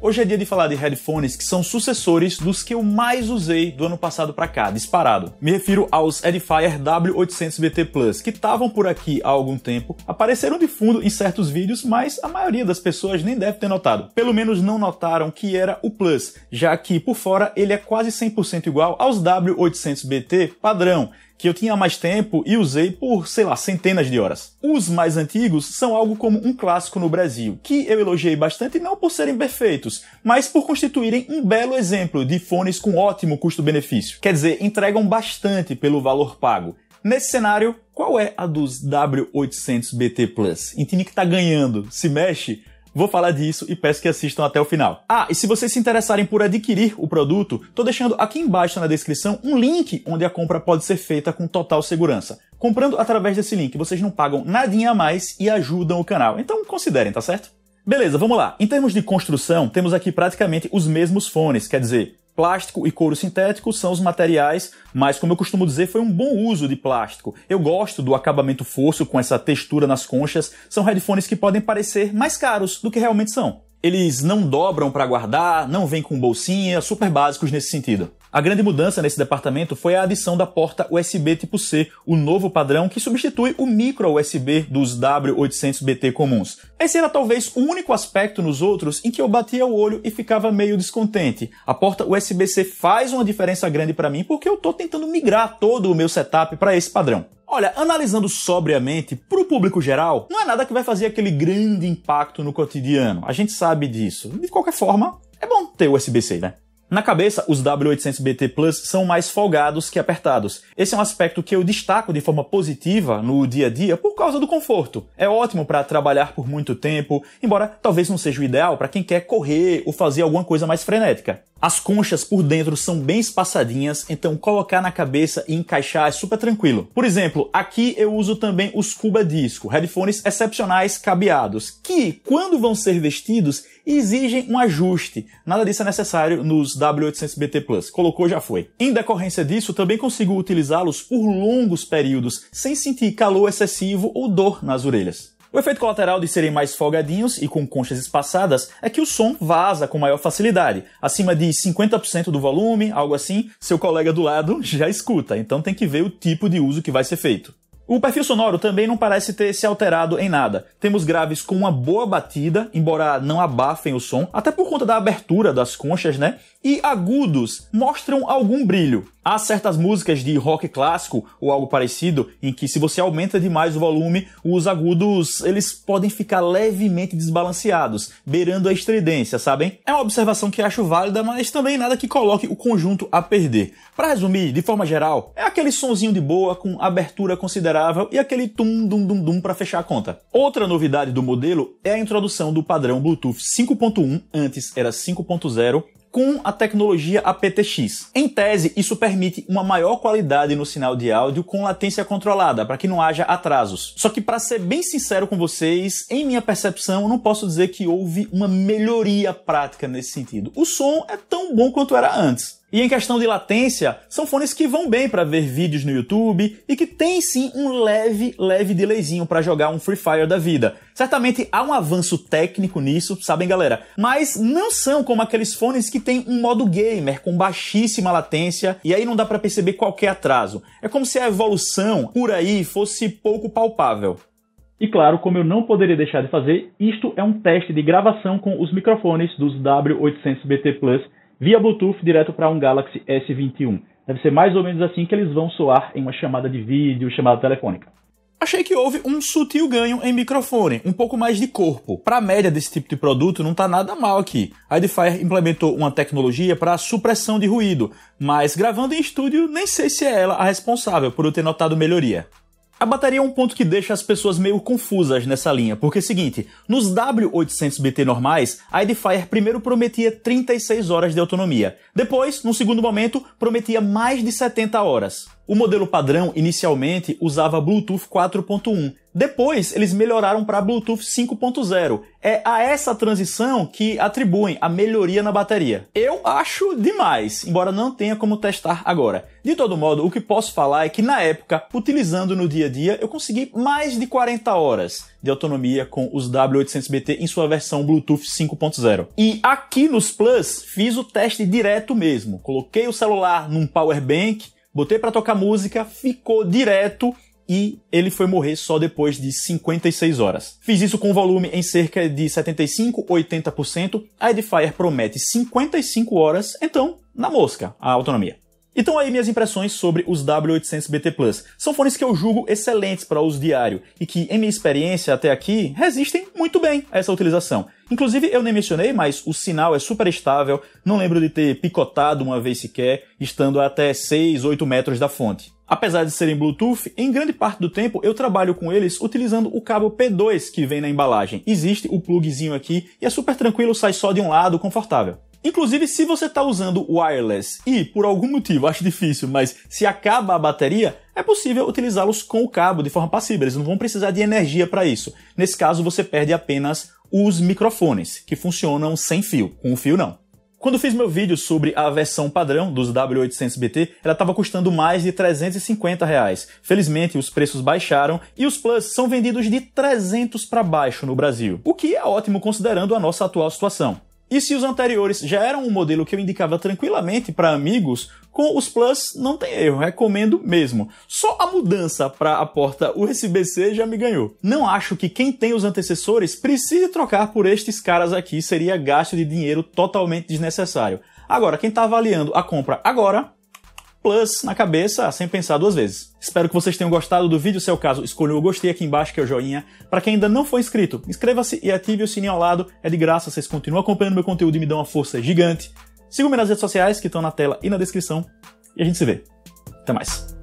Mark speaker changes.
Speaker 1: Hoje é dia de falar de headphones que são sucessores dos que eu mais usei do ano passado para cá, disparado. Me refiro aos Edifier W800BT Plus, que estavam por aqui há algum tempo, apareceram de fundo em certos vídeos, mas a maioria das pessoas nem deve ter notado. Pelo menos não notaram que era o Plus, já que por fora ele é quase 100% igual aos W800BT padrão, que eu tinha mais tempo e usei por, sei lá, centenas de horas. Os mais antigos são algo como um clássico no Brasil, que eu elogiei bastante não por serem perfeitos, mas por constituírem um belo exemplo de fones com ótimo custo-benefício. Quer dizer, entregam bastante pelo valor pago. Nesse cenário, qual é a dos W800 BT Plus? Em time que tá ganhando, se mexe, Vou falar disso e peço que assistam até o final. Ah, e se vocês se interessarem por adquirir o produto, tô deixando aqui embaixo na descrição um link onde a compra pode ser feita com total segurança. Comprando através desse link, vocês não pagam nadinha a mais e ajudam o canal. Então considerem, tá certo? Beleza, vamos lá. Em termos de construção, temos aqui praticamente os mesmos fones, quer dizer, Plástico e couro sintético são os materiais, mas como eu costumo dizer, foi um bom uso de plástico. Eu gosto do acabamento fosco com essa textura nas conchas. São headphones que podem parecer mais caros do que realmente são. Eles não dobram para guardar, não vêm com bolsinha, super básicos nesse sentido. A grande mudança nesse departamento foi a adição da porta USB tipo C, o novo padrão que substitui o micro USB dos W800BT comuns. Esse era talvez o único aspecto nos outros em que eu batia o olho e ficava meio descontente. A porta USB-C faz uma diferença grande para mim porque eu estou tentando migrar todo o meu setup para esse padrão. Olha, analisando sobriamente, para o público geral, não é nada que vai fazer aquele grande impacto no cotidiano. A gente sabe disso. De qualquer forma, é bom ter USB-C, né? Na cabeça, os W800BT Plus são mais folgados que apertados. Esse é um aspecto que eu destaco de forma positiva no dia a dia por causa do conforto. É ótimo para trabalhar por muito tempo, embora talvez não seja o ideal para quem quer correr ou fazer alguma coisa mais frenética. As conchas por dentro são bem espaçadinhas, então colocar na cabeça e encaixar é super tranquilo. Por exemplo, aqui eu uso também os Cuba Disco, headphones excepcionais cabeados, que, quando vão ser vestidos, exigem um ajuste. Nada disso é necessário nos W800BT Plus. Colocou, já foi. Em decorrência disso, também consigo utilizá-los por longos períodos, sem sentir calor excessivo ou dor nas orelhas. O efeito colateral de serem mais folgadinhos e com conchas espaçadas é que o som vaza com maior facilidade, acima de 50% do volume, algo assim, seu colega do lado já escuta, então tem que ver o tipo de uso que vai ser feito. O perfil sonoro também não parece ter se alterado em nada. Temos graves com uma boa batida, embora não abafem o som, até por conta da abertura das conchas, né? E agudos mostram algum brilho, Há certas músicas de rock clássico ou algo parecido em que se você aumenta demais o volume, os agudos eles podem ficar levemente desbalanceados, beirando a estridência, sabem? É uma observação que acho válida, mas também nada que coloque o conjunto a perder. Para resumir, de forma geral, é aquele sonzinho de boa com abertura considerável e aquele tum dum dum dum para fechar a conta. Outra novidade do modelo é a introdução do padrão Bluetooth 5.1, antes era 5.0 com a tecnologia aptX. Em tese, isso permite uma maior qualidade no sinal de áudio com latência controlada, para que não haja atrasos. Só que para ser bem sincero com vocês, em minha percepção, não posso dizer que houve uma melhoria prática nesse sentido. O som é tão bom quanto era antes. E em questão de latência, são fones que vão bem para ver vídeos no YouTube e que tem sim um leve, leve delayzinho para jogar um Free Fire da vida. Certamente há um avanço técnico nisso, sabem galera, mas não são como aqueles fones que tem um modo gamer com baixíssima latência e aí não dá para perceber qualquer atraso. É como se a evolução por aí fosse pouco palpável. E claro, como eu não poderia deixar de fazer, isto é um teste de gravação com os microfones dos W800BT Plus via Bluetooth direto para um Galaxy S21. Deve ser mais ou menos assim que eles vão soar em uma chamada de vídeo, chamada telefônica. Achei que houve um sutil ganho em microfone, um pouco mais de corpo. Para a média desse tipo de produto, não está nada mal aqui. A Edifier implementou uma tecnologia para supressão de ruído, mas gravando em estúdio, nem sei se é ela a responsável por eu ter notado melhoria. A bateria é um ponto que deixa as pessoas meio confusas nessa linha, porque é o seguinte, nos W800BT normais, a Edifier primeiro prometia 36 horas de autonomia, depois, num segundo momento, prometia mais de 70 horas. O modelo padrão inicialmente usava Bluetooth 4.1. Depois, eles melhoraram para Bluetooth 5.0. É a essa transição que atribuem a melhoria na bateria. Eu acho demais, embora não tenha como testar agora. De todo modo, o que posso falar é que na época, utilizando no dia a dia, eu consegui mais de 40 horas de autonomia com os W800BT em sua versão Bluetooth 5.0. E aqui nos Plus, fiz o teste direto mesmo. Coloquei o celular num power bank botei para tocar música, ficou direto e ele foi morrer só depois de 56 horas. Fiz isso com volume em cerca de 75, 80%. A Edifier promete 55 horas, então, na mosca, a autonomia. Então aí minhas impressões sobre os W800 BT Plus. São fones que eu julgo excelentes para uso diário e que, em minha experiência até aqui, resistem muito bem a essa utilização. Inclusive, eu nem mencionei, mas o sinal é super estável, não lembro de ter picotado uma vez sequer, estando a até 6, 8 metros da fonte. Apesar de serem Bluetooth, em grande parte do tempo eu trabalho com eles utilizando o cabo P2 que vem na embalagem. Existe o plugzinho aqui e é super tranquilo, sai só de um lado, confortável. Inclusive, se você está usando wireless e, por algum motivo, acho difícil, mas se acaba a bateria, é possível utilizá-los com o cabo de forma passiva, eles não vão precisar de energia para isso. Nesse caso, você perde apenas os microfones, que funcionam sem fio, com o fio não. Quando fiz meu vídeo sobre a versão padrão dos W800BT, ela estava custando mais de 350 reais. Felizmente, os preços baixaram e os Plus são vendidos de 300 para baixo no Brasil, o que é ótimo considerando a nossa atual situação. E se os anteriores já eram um modelo que eu indicava tranquilamente para amigos, com os Plus não tem erro, recomendo mesmo. Só a mudança para a porta USB-C já me ganhou. Não acho que quem tem os antecessores precise trocar por estes caras aqui, seria gasto de dinheiro totalmente desnecessário. Agora, quem está avaliando a compra agora plus na cabeça ah, sem pensar duas vezes. Espero que vocês tenham gostado do vídeo, se é o caso, escolha o gostei aqui embaixo, que é o joinha. Para quem ainda não foi inscrito, inscreva-se e ative o sininho ao lado, é de graça, vocês continuam acompanhando meu conteúdo e me dão uma força gigante. Sigam-me nas redes sociais, que estão na tela e na descrição, e a gente se vê. Até mais!